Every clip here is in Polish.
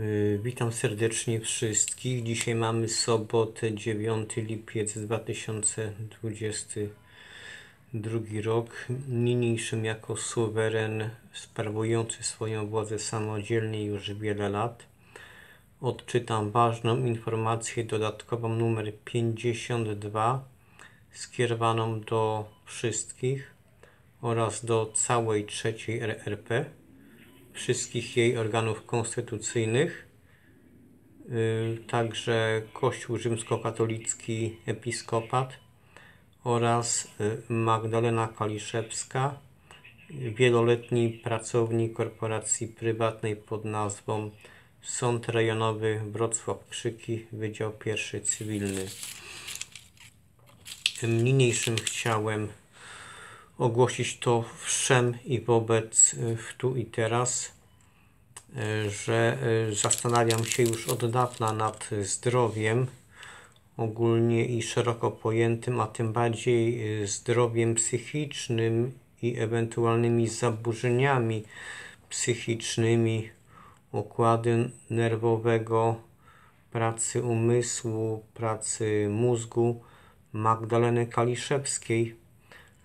Y, witam serdecznie wszystkich. Dzisiaj mamy sobotę 9 lipiec 2022 rok. Niniejszym jako suweren sprawujący swoją władzę samodzielnie już wiele lat. Odczytam ważną informację dodatkową numer 52 skierowaną do wszystkich oraz do całej trzeciej RRP wszystkich jej organów konstytucyjnych, y, także Kościół rzymskokatolicki episkopat oraz y, Magdalena Kaliszewska, wieloletni pracownik korporacji prywatnej pod nazwą Sąd Rejonowy Wrocław-Krzyki, Wydział Pierwszy Cywilny. Niniejszym chciałem ogłosić to wszem i wobec y, w tu i teraz, y, że y, zastanawiam się już od dawna nad zdrowiem ogólnie i szeroko pojętym, a tym bardziej zdrowiem psychicznym i ewentualnymi zaburzeniami psychicznymi układu nerwowego, pracy umysłu, pracy mózgu Magdaleny Kaliszewskiej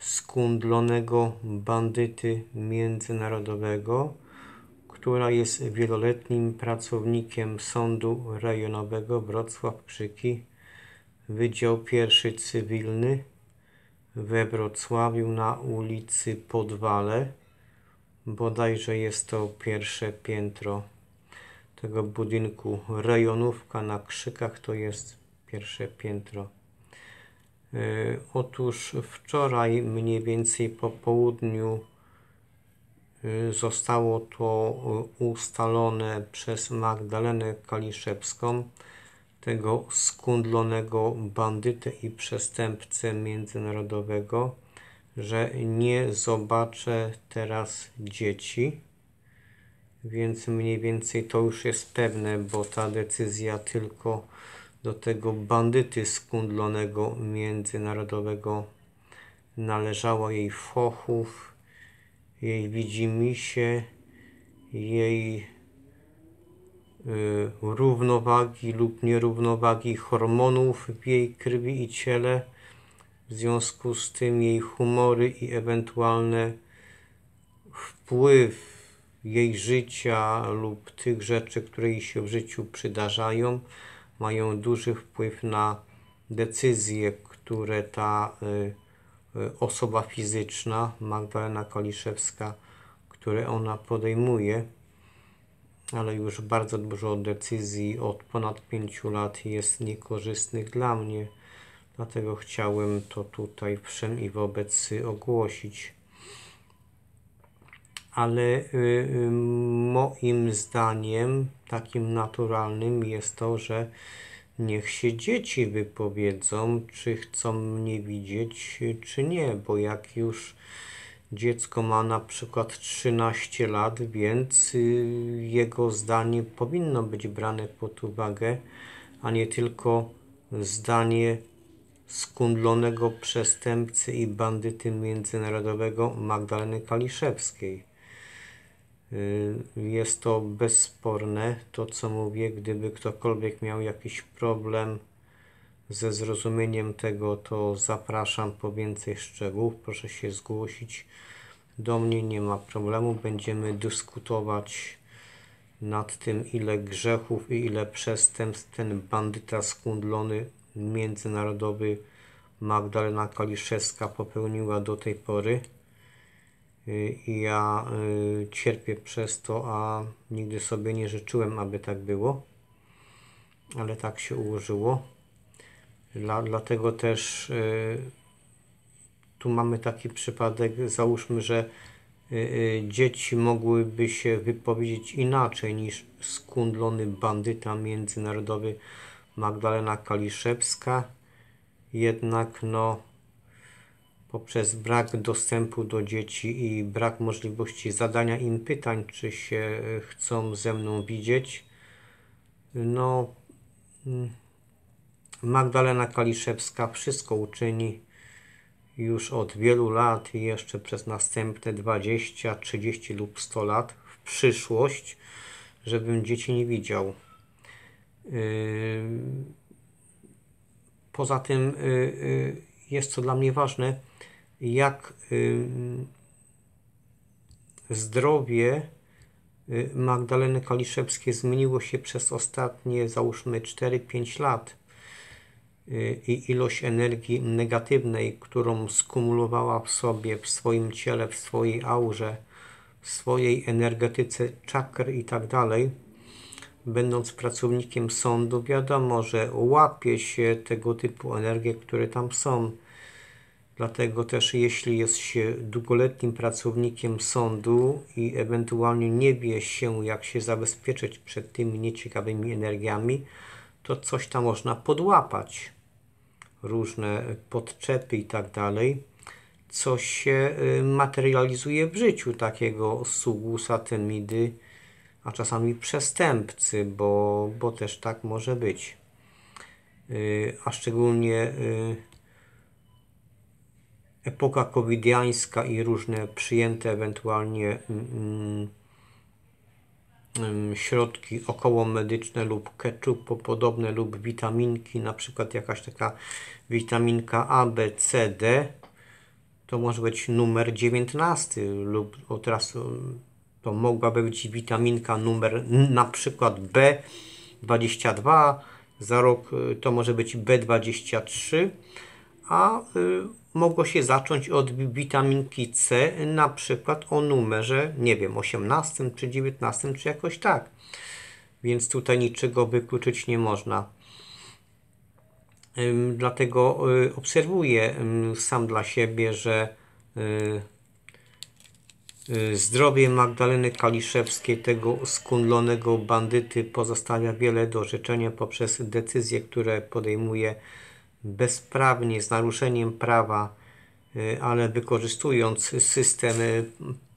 skundlonego bandyty międzynarodowego, która jest wieloletnim pracownikiem Sądu Rejonowego Wrocław Krzyki, Wydział Pierwszy Cywilny we Wrocławiu na ulicy Podwale. Bodajże jest to pierwsze piętro tego budynku rejonówka na Krzykach to jest pierwsze piętro. E, otóż wczoraj mniej więcej po południu e, zostało to e, ustalone przez Magdalenę Kaliszewską, tego skundlonego bandytę i przestępcę międzynarodowego, że nie zobaczę teraz dzieci. Więc mniej więcej to już jest pewne, bo ta decyzja tylko do tego bandyty skundlonego międzynarodowego należało jej fochów, jej widzimisię, jej y, równowagi lub nierównowagi hormonów w jej krwi i ciele, w związku z tym jej humory i ewentualne wpływ jej życia lub tych rzeczy, które jej się w życiu przydarzają, mają duży wpływ na decyzje, które ta y, y, osoba fizyczna, Magdalena Koliszewska, które ona podejmuje, ale już bardzo dużo decyzji od ponad pięciu lat jest niekorzystnych dla mnie. Dlatego chciałem to tutaj wszem i wobec y, ogłosić ale y, y, moim zdaniem takim naturalnym jest to, że niech się dzieci wypowiedzą, czy chcą mnie widzieć, czy nie, bo jak już dziecko ma na przykład 13 lat, więc y, jego zdanie powinno być brane pod uwagę, a nie tylko zdanie skundlonego przestępcy i bandyty międzynarodowego Magdaleny Kaliszewskiej. Y, jest to bezsporne, to co mówię, gdyby ktokolwiek miał jakiś problem ze zrozumieniem tego, to zapraszam po więcej szczegółów, proszę się zgłosić do mnie, nie ma problemu, będziemy dyskutować nad tym, ile grzechów i ile przestępstw ten bandyta skundlony międzynarodowy Magdalena Kaliszewska popełniła do tej pory. Y, i ja y, cierpię przez to, a nigdy sobie nie życzyłem, aby tak było, ale tak się ułożyło. Dla, dlatego też y, tu mamy taki przypadek, załóżmy, że dzieci mogłyby się wypowiedzieć inaczej niż skundlony bandyta międzynarodowy Magdalena Kaliszewska. Jednak no poprzez brak dostępu do dzieci i brak możliwości zadania im pytań, czy się e, chcą ze mną widzieć. No, mm, Magdalena Kaliszewska wszystko uczyni już od wielu lat i jeszcze przez następne 20, 30 lub 100 lat w przyszłość, żebym dzieci nie widział. Yy, poza tym yy, yy, jest to dla mnie ważne, jak y, zdrowie y, Magdaleny Kaliszewskiej zmieniło się przez ostatnie, załóżmy, 4-5 lat y, i ilość energii negatywnej, którą skumulowała w sobie, w swoim ciele, w swojej aurze, w swojej energetyce czakr i tak dalej, będąc pracownikiem sądu, wiadomo, że łapie się tego typu energie, które tam są Dlatego też jeśli jest się długoletnim pracownikiem sądu i ewentualnie nie wie się, jak się zabezpieczyć przed tymi nieciekawymi energiami, to coś tam można podłapać. Różne podczepy i tak dalej, co się y, materializuje w życiu takiego sługusa, satemidy, a czasami przestępcy, bo, bo też tak może być. Y, a szczególnie y, epoka covidiańska i różne przyjęte ewentualnie mm, mm, mm, środki okołomedyczne lub ketchup podobne lub witaminki, na przykład jakaś taka witaminka A, B, C, D, to może być numer 19 lub o teraz to mogłaby być witaminka numer na przykład B22, za rok y, to może być B23, a y, mogło się zacząć od witaminki C, na przykład o numerze, nie wiem, 18 czy 19, czy jakoś tak. Więc tutaj niczego wykluczyć nie można. Dlatego y, obserwuję sam dla siebie, że y, zdrowie Magdaleny Kaliszewskiej, tego skundlonego bandyty, pozostawia wiele do życzenia poprzez decyzje, które podejmuje bezprawnie, z naruszeniem prawa, y, ale wykorzystując system y,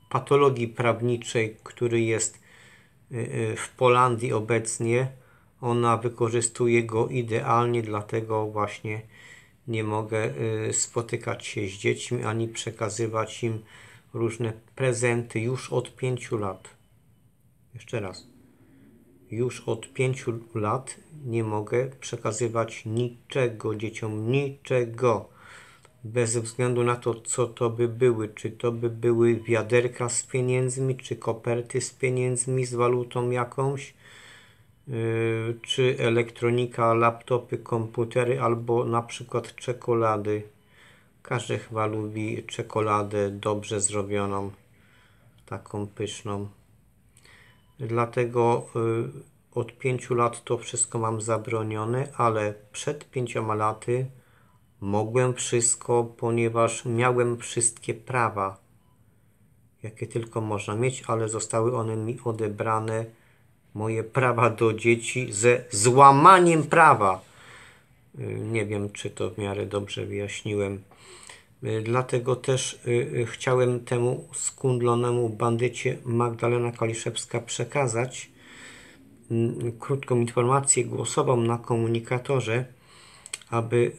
patologii prawniczej, który jest y, w Polandii obecnie, ona wykorzystuje go idealnie, dlatego właśnie nie mogę spotykać się z dziećmi ani przekazywać im różne prezenty już od pięciu lat. Jeszcze raz już od pięciu lat nie mogę przekazywać niczego dzieciom, niczego. Bez względu na to, co to by były, czy to by były wiaderka z pieniędzmi, czy koperty z pieniędzmi, z walutą jakąś, yy, czy elektronika, laptopy, komputery, albo na przykład czekolady. Każdy chyba lubi czekoladę dobrze zrobioną, taką pyszną dlatego y, od pięciu lat to wszystko mam zabronione, ale przed pięcioma laty mogłem wszystko, ponieważ miałem wszystkie prawa, jakie tylko można mieć, ale zostały one mi odebrane, moje prawa do dzieci, ze złamaniem prawa. Y, nie wiem, czy to w miarę dobrze wyjaśniłem. Y, dlatego też y, y, chciałem temu skundlonemu bandycie Magdalena Kaliszewska przekazać mm, krótką informację głosową na komunikatorze, aby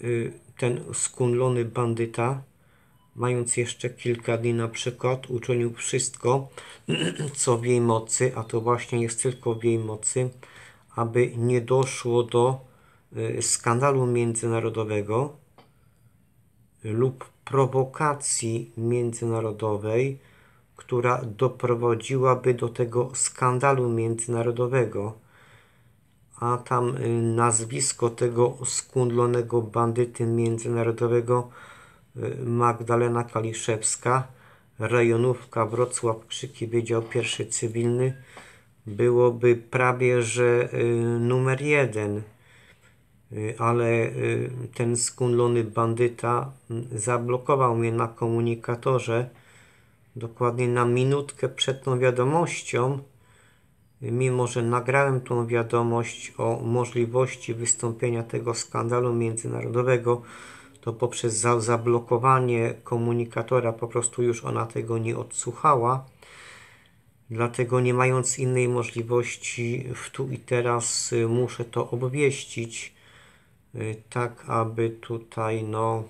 ten skundlony bandyta, mając jeszcze kilka dni na przykład, uczynił wszystko, co w jej mocy, a to właśnie jest tylko w jej mocy, aby nie doszło do skandalu międzynarodowego lub prowokacji międzynarodowej, która doprowadziłaby do tego skandalu międzynarodowego. A tam y, nazwisko tego skundlonego bandyty międzynarodowego y, Magdalena Kaliszewska, rejonówka Wrocław, Krzyki Wydział Pierwszy Cywilny, byłoby prawie że y, numer jeden. Y, ale y, ten skunlony bandyta mm, zablokował mnie na komunikatorze dokładnie na minutkę przed tą wiadomością, y, mimo że nagrałem tą wiadomość o możliwości wystąpienia tego skandalu międzynarodowego, to poprzez zablokowanie komunikatora po prostu już ona tego nie odsłuchała. Dlatego nie mając innej możliwości w tu i teraz muszę to obwieścić Y, tak aby tutaj no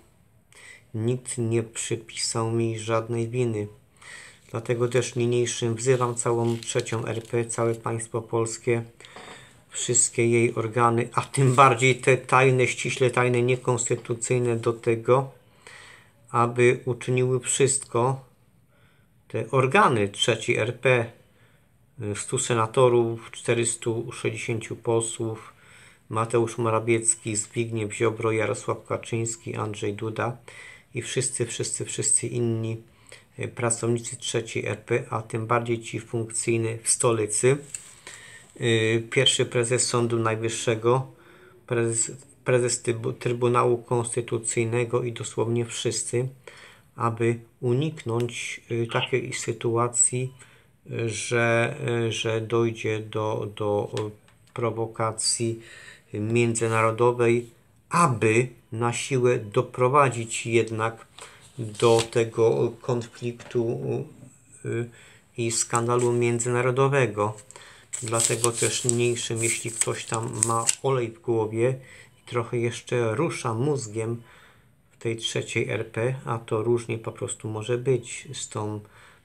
nikt nie przypisał mi żadnej winy. Dlatego też niniejszym wzywam całą trzecią RP, całe państwo polskie, wszystkie jej organy, a tym bardziej te tajne, ściśle tajne, niekonstytucyjne do tego, aby uczyniły wszystko, te organy trzeci RP, 100 y, senatorów, 460 posłów, Mateusz Morawiecki, Zbigniew Ziobro, Jarosław Kaczyński, Andrzej Duda i wszyscy, wszyscy, wszyscy inni e, pracownicy trzeciej RP, a tym bardziej ci funkcyjni w stolicy. E, pierwszy prezes Sądu Najwyższego, prezes, prezes Trybunału Konstytucyjnego i dosłownie wszyscy, aby uniknąć e, takiej sytuacji, że, że dojdzie do, do prowokacji międzynarodowej, aby na siłę doprowadzić jednak do tego konfliktu y, i skandalu międzynarodowego. Dlatego też mniejszym, jeśli ktoś tam ma olej w głowie i trochę jeszcze rusza mózgiem w tej trzeciej RP, a to różnie po prostu może być z tą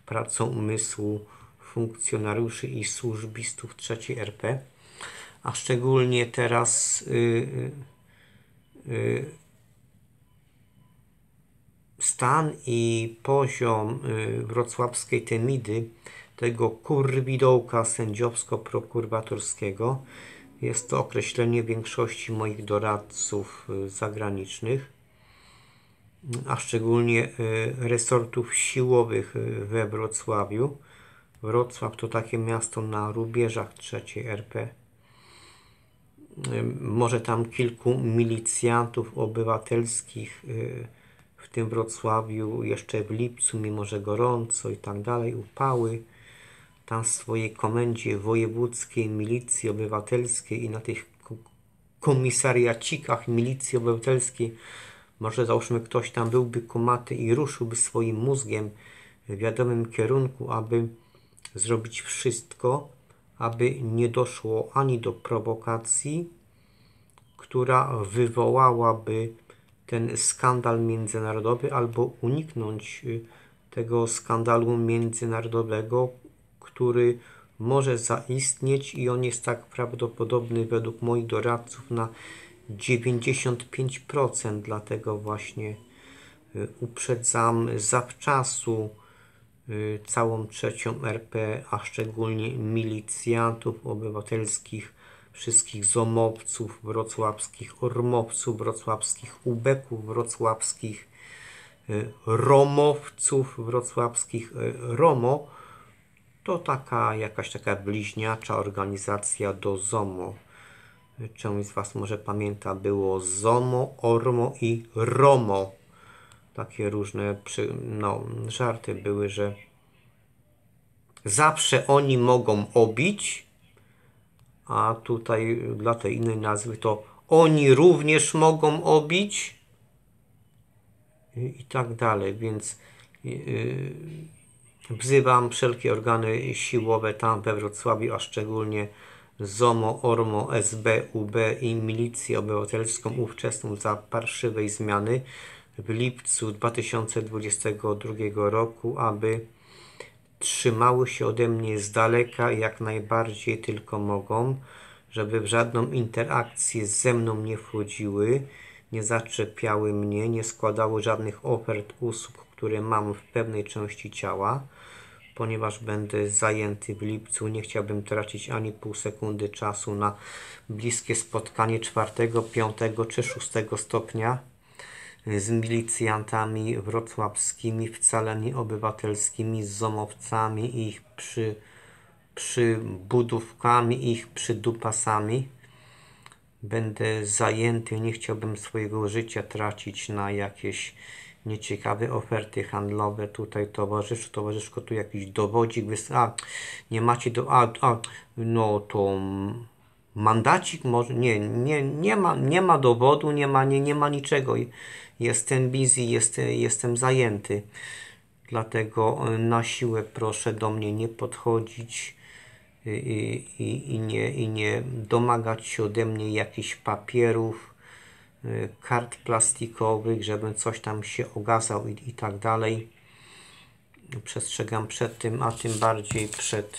pracą umysłu funkcjonariuszy i służbistów trzeciej RP, a szczególnie teraz y, y, y, stan i poziom wrocławskiej temidy, tego kurwidołka sędziowsko-prokuratorskiego, jest to określenie większości moich doradców zagranicznych, a szczególnie resortów siłowych we Wrocławiu. Wrocław to takie miasto na rubieżach III RP może tam kilku milicjantów obywatelskich y, w tym Wrocławiu jeszcze w lipcu, mimo że gorąco i tak dalej, upały tam w swojej komendzie wojewódzkiej milicji obywatelskiej i na tych komisariacikach milicji obywatelskiej może załóżmy ktoś tam byłby kumaty i ruszyłby swoim mózgiem w wiadomym kierunku, aby zrobić wszystko, aby nie doszło ani do prowokacji, która wywołałaby ten skandal międzynarodowy, albo uniknąć y, tego skandalu międzynarodowego, który może zaistnieć i on jest tak prawdopodobny według moich doradców na 95%. Dlatego właśnie y, uprzedzam zawczasu Y, całą trzecią RP, a szczególnie milicjantów obywatelskich, wszystkich zomowców wrocławskich, ormowców wrocławskich, ubeków wrocławskich, y, romowców wrocławskich, y, romo, to taka jakaś taka bliźniacza organizacja do ZOMO. Część z Was może pamięta, było ZOMO, ORMO i ROMO takie różne przy, no, żarty były, że zawsze oni mogą obić, a tutaj dla tej innej nazwy to oni również mogą obić i, i tak dalej, więc yy, wzywam wszelkie organy siłowe tam we Wrocławiu, a szczególnie ZOMO, ORMO, SB, UB i Milicję Obywatelską ówczesną za parszywej zmiany, w lipcu 2022 roku, aby trzymały się ode mnie z daleka jak najbardziej tylko mogą, żeby w żadną interakcję ze mną nie wchodziły, nie zaczepiały mnie, nie składały żadnych ofert usług, które mam w pewnej części ciała, ponieważ będę zajęty w lipcu. Nie chciałbym tracić ani pół sekundy czasu na bliskie spotkanie 4, 5 czy 6 stopnia z milicjantami wrocławskimi, wcale nie obywatelskimi, z zomowcami ich przy, przybudówkami, ich przy dupasami Będę zajęty, nie chciałbym swojego życia tracić na jakieś nieciekawe oferty handlowe tutaj towarzyszu, towarzyszko tu jakiś dowodzik, a nie macie do, a, a no to mandacik może, nie, nie, nie, ma, nie ma dowodu, nie ma, nie, nie ma niczego jestem busy, jestem jestem zajęty. Dlatego e, na siłę proszę do mnie nie podchodzić i, e, e, i, i, nie, i nie domagać się ode mnie jakichś papierów, kart plastikowych, żebym coś tam się ogazał i, i tak dalej. Przestrzegam przed tym, a tym bardziej przed,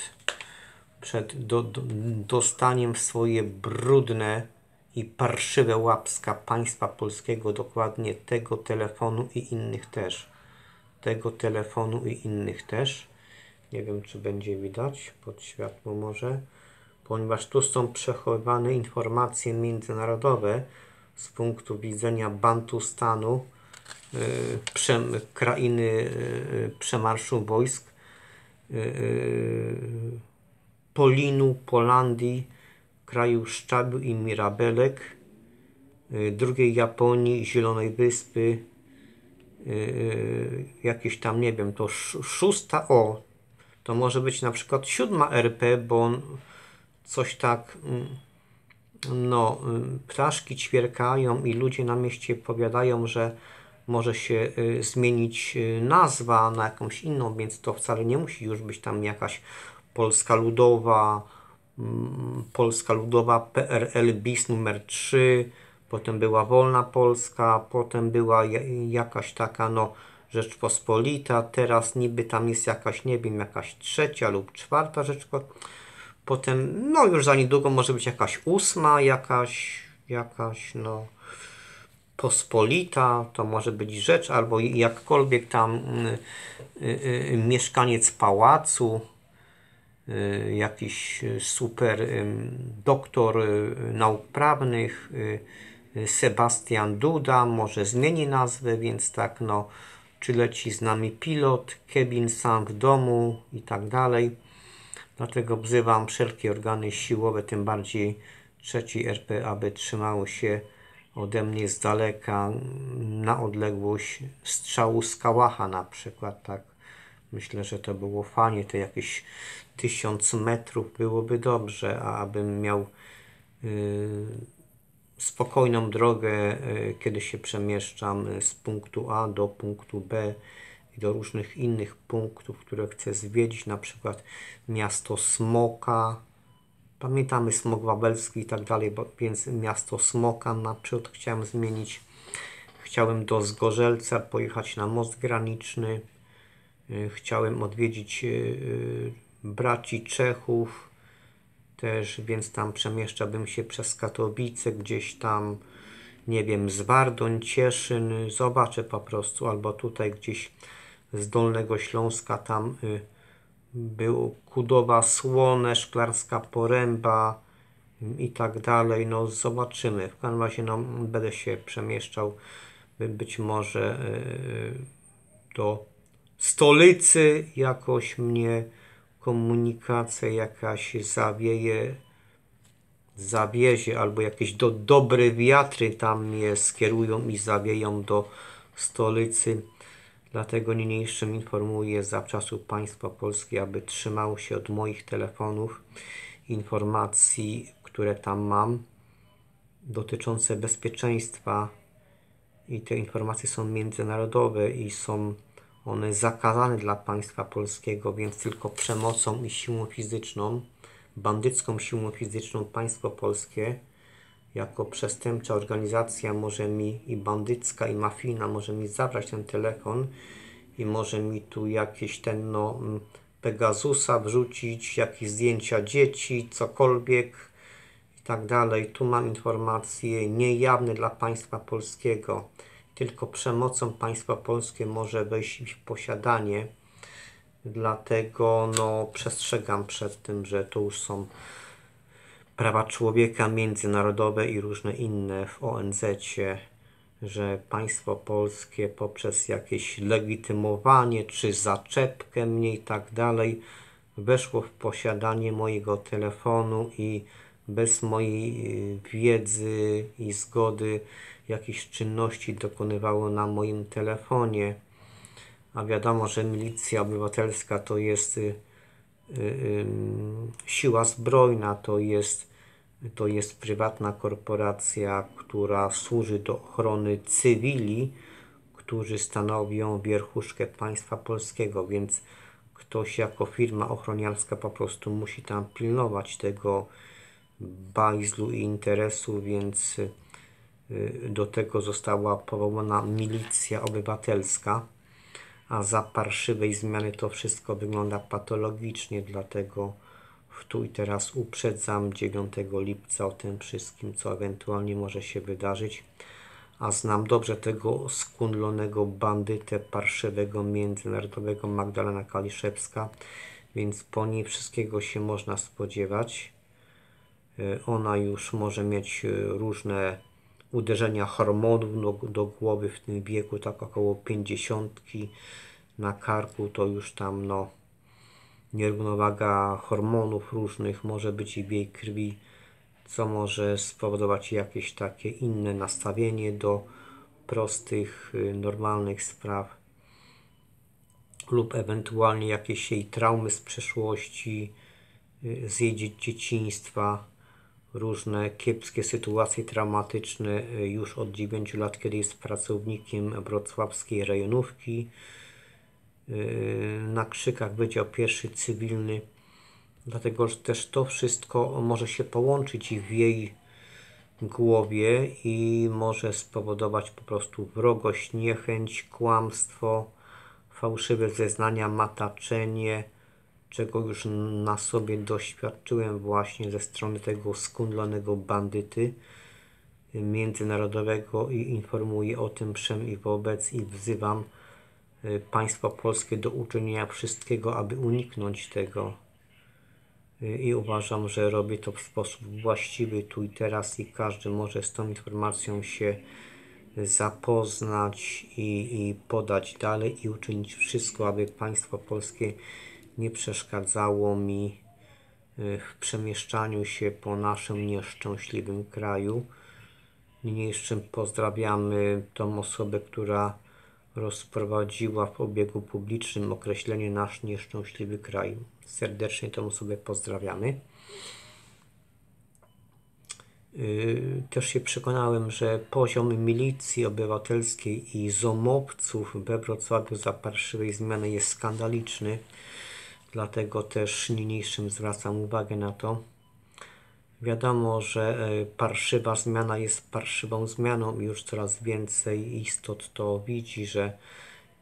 przed do, do, dostaniem swoje brudne, i parszywe łapska państwa polskiego dokładnie tego telefonu i innych też. Tego telefonu i innych też. Nie wiem, czy będzie widać pod światło może, ponieważ tu są przechowywane informacje międzynarodowe z punktu widzenia Bantustanu, yy, krainy yy, przemarszu wojsk, yy, Polinu, Polandii, kraju Szczabiu i Mirabelek, y, drugiej Japonii, Zielonej Wyspy, y, y, jakieś tam, nie wiem, to szósta O, to może być na przykład siódma RP, bo coś tak, mm, no, ptaszki ćwierkają i ludzie na mieście powiadają, że może się zmienić nazwa na jakąś inną, więc to wcale nie musi już być tam jakaś Polska Ludowa, Polska Ludowa, PRL BIS numer 3, potem była Wolna Polska, potem była jakaś taka no Rzeczpospolita, teraz niby tam jest jakaś, nie wiem, jakaś trzecia lub czwarta Rzeczpospolita, potem no już za niedługo może być jakaś ósma, jakaś, jakaś no pospolita, to może być rzecz, albo jakkolwiek tam y, y, y, mieszkaniec pałacu, Y, jakiś y, super y, doktor nauk prawnych, Sebastian Duda, może zmieni nazwę, więc tak no, czy leci z nami pilot, Kevin sam w domu i tak dalej. Dlatego wzywam wszelkie organy siłowe, tym bardziej trzeci RP, aby trzymały się ode mnie z daleka, na odległość strzału z kałacha na przykład, tak. Myślę, że to było fajnie, te jakieś tysiąc metrów byłoby dobrze, a abym miał y, spokojną drogę, y, kiedy się przemieszczam y, z punktu A do punktu B i do różnych innych punktów, które chcę zwiedzić, na przykład miasto Smoka, pamiętamy Smok Wawelski i tak dalej, więc miasto Smoka na przykład chciałem zmienić. Chciałem do Zgorzelca pojechać na most graniczny, chciałem odwiedzić braci Czechów też, więc tam przemieszczałbym się przez Katowice, gdzieś tam, nie wiem, z Wardoń, Cieszyn, zobaczę po prostu, albo tutaj gdzieś z Dolnego Śląska, tam y, był Kudowa, Słone, Szklarska Poręba y, i tak dalej, no zobaczymy, w każdym razie no, będę się przemieszczał by, być może y, y do stolicy jakoś mnie komunikacja jakaś zawieje, zawiezie albo jakieś do, dobre wiatry tam je skierują i zawieją do stolicy. Dlatego niniejszym informuję zawczasu państwo polskie, aby trzymało się od moich telefonów informacji, które tam mam dotyczące bezpieczeństwa i te informacje są międzynarodowe i są one zakazane dla państwa polskiego, więc tylko przemocą i siłą fizyczną, bandycką siłą fizyczną państwo polskie jako przestępcza organizacja może mi i bandycka i mafijna może mi zabrać ten telefon i może mi tu jakieś ten no mm, Pegasusa wrzucić, jakieś zdjęcia dzieci, cokolwiek i tak dalej. Tu mam informacje niejawne dla państwa polskiego tylko przemocą państwa polskie może wejść w posiadanie. Dlatego no, przestrzegam przed tym, że to już są prawa człowieka międzynarodowe i różne inne w ONZ, że państwo polskie poprzez jakieś legitymowanie czy zaczepkę mnie i tak dalej weszło w posiadanie mojego telefonu i bez mojej wiedzy i zgody jakichś czynności dokonywało na moim telefonie. A wiadomo, że milicja obywatelska to jest y, y, y, siła zbrojna, to jest, to jest prywatna korporacja, która służy do ochrony cywili, którzy stanowią wierchuszkę państwa polskiego, więc ktoś jako firma ochroniarska po prostu musi tam pilnować tego bajzlu i interesu, więc y, Y, do tego została powołana milicja obywatelska, a za parszywej zmiany to wszystko wygląda patologicznie, dlatego w tu i teraz uprzedzam 9 lipca o tym wszystkim, co ewentualnie może się wydarzyć, a znam dobrze tego skundlonego bandytę parszywego międzynarodowego Magdalena Kaliszewska, więc po niej wszystkiego się można spodziewać. Y, ona już może mieć y, różne uderzenia hormonów do, do głowy w tym wieku, tak około 50 na karku, to już tam no nierównowaga hormonów różnych, może być i w jej krwi, co może spowodować jakieś takie inne nastawienie do prostych, y, normalnych spraw lub ewentualnie jakieś jej traumy z przeszłości, y, z dzieciństwa różne kiepskie sytuacje traumatyczne e, już od 9 lat, kiedy jest pracownikiem wrocławskiej rejonówki. E, na krzykach Wydział Pierwszy Cywilny, dlatego że też to wszystko może się połączyć w jej głowie i może spowodować po prostu wrogość, niechęć, kłamstwo, fałszywe zeznania, mataczenie, czego już na sobie doświadczyłem właśnie ze strony tego skundlonego bandyty międzynarodowego i informuję o tym przem i wobec i wzywam e, państwa polskie do uczynienia wszystkiego, aby uniknąć tego e, i uważam, że robię to w sposób właściwy tu i teraz i każdy może z tą informacją się zapoznać i, i podać dalej i uczynić wszystko, aby państwo polskie nie przeszkadzało mi e, w przemieszczaniu się po naszym nieszczęśliwym kraju. Niniejszym pozdrawiamy tą osobę, która rozprowadziła w obiegu publicznym określenie nasz nieszczęśliwy kraj. Serdecznie tą osobę pozdrawiamy. E, też się przekonałem, że poziom milicji obywatelskiej i zomowców we Wrocławiu za parszywej zmiany jest skandaliczny dlatego też niniejszym zwracam uwagę na to. Wiadomo, że e, parszywa zmiana jest parszywą zmianą i już coraz więcej istot to widzi, że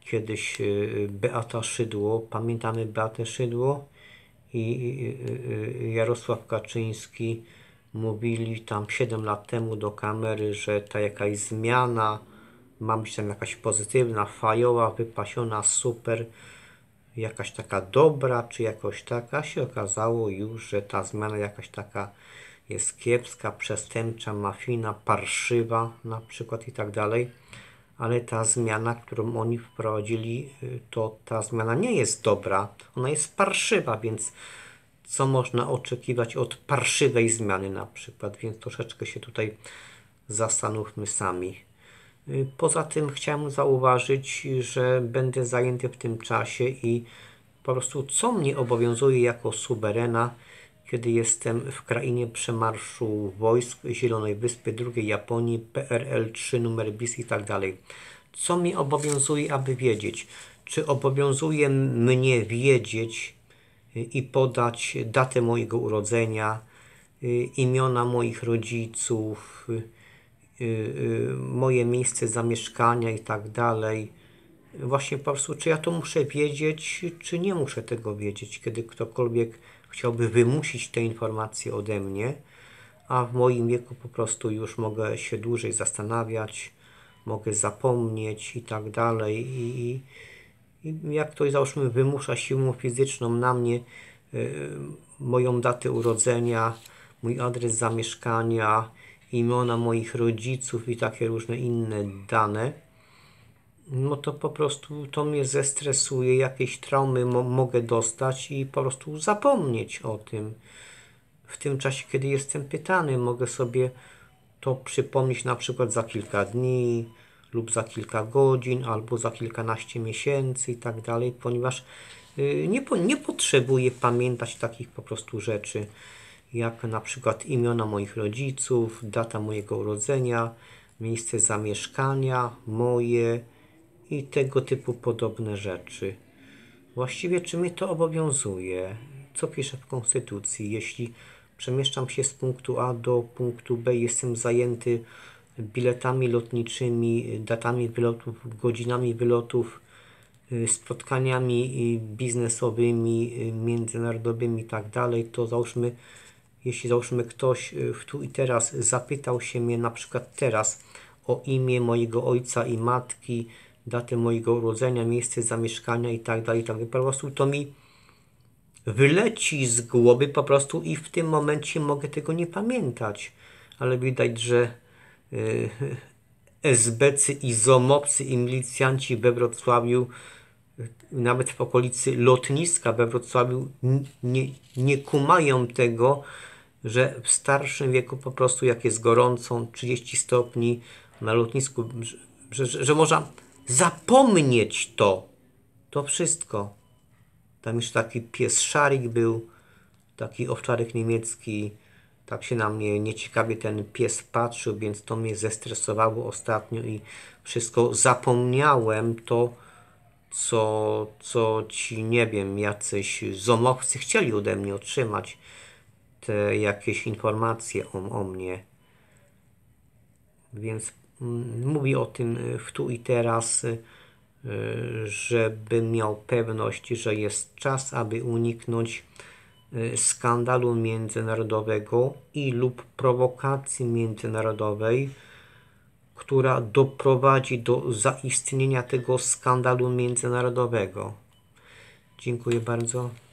kiedyś e, Beata Szydło, pamiętamy Beatę Szydło i Jarosław Kaczyński mówili tam 7 lat temu do kamery, że ta jakaś zmiana, ma być tam jakaś pozytywna, fajowa, wypasiona, super, jakaś taka dobra, czy jakoś taka, się okazało już, że ta zmiana jakaś taka jest kiepska, przestępcza, mafijna, parszywa na przykład i tak dalej. Ale ta zmiana, którą oni wprowadzili, y, to ta zmiana nie jest dobra, ona jest parszywa, więc co można oczekiwać od parszywej zmiany na przykład, więc troszeczkę się tutaj zastanówmy sami. Y, poza tym chciałem zauważyć, że będę zajęty w tym czasie i po prostu co mnie obowiązuje jako suwerena, kiedy jestem w krainie przemarszu wojsk Zielonej Wyspy II Japonii, PRL 3, numer BIS i tak dalej. Co mi obowiązuje, aby wiedzieć? Czy obowiązuje mnie wiedzieć y, i podać datę mojego urodzenia, y, imiona moich rodziców, Y, y, moje miejsce zamieszkania i tak dalej. Właśnie po prostu, czy ja to muszę wiedzieć, czy nie muszę tego wiedzieć, kiedy ktokolwiek chciałby wymusić te informacje ode mnie, a w moim wieku po prostu już mogę się dłużej zastanawiać, mogę zapomnieć i tak dalej. I, i jak ktoś załóżmy wymusza siłą fizyczną na mnie y, moją datę urodzenia, mój adres zamieszkania, imiona moich rodziców i takie różne inne dane, no to po prostu to mnie zestresuje, jakieś traumy mo mogę dostać i po prostu zapomnieć o tym. W tym czasie, kiedy jestem pytany, mogę sobie to przypomnieć na przykład za kilka dni lub za kilka godzin, albo za kilkanaście miesięcy i tak dalej, ponieważ y, nie, po, nie potrzebuję pamiętać takich po prostu rzeczy jak na przykład imiona moich rodziców, data mojego urodzenia, miejsce zamieszkania, moje i tego typu podobne rzeczy. Właściwie czy mnie to obowiązuje? Co pisze w Konstytucji? Jeśli przemieszczam się z punktu A do punktu B, jestem zajęty biletami lotniczymi, datami wylotów, godzinami wylotów, y, spotkaniami y, biznesowymi, y, międzynarodowymi i tak dalej, to załóżmy jeśli załóżmy ktoś y, tu i teraz zapytał się mnie na przykład teraz o imię mojego ojca i matki, datę mojego urodzenia, miejsce zamieszkania itd., tak itd. Tak po prostu to mi wyleci z głowy po prostu i w tym momencie mogę tego nie pamiętać. Ale widać, że yy, SBcy i ZOMOPcy i milicjanci we Wrocławiu, nawet w okolicy lotniska we Wrocławiu, nie, nie kumają tego, że w starszym wieku po prostu jak jest gorącą 30 stopni na lotnisku, że, że, że można zapomnieć to, to wszystko. Tam już taki pies szarik był, taki owczarek niemiecki, tak się na mnie nieciekawie ten pies patrzył, więc to mnie zestresowało ostatnio i wszystko zapomniałem to, co, co ci, nie wiem, jacyś zomowcy chcieli ode mnie otrzymać jakieś informacje o, o mnie. Więc mm, mówi o tym y, w tu i teraz, y, żebym miał pewność, że jest czas, aby uniknąć y, skandalu międzynarodowego i lub prowokacji międzynarodowej, która doprowadzi do zaistnienia tego skandalu międzynarodowego. Dziękuję bardzo.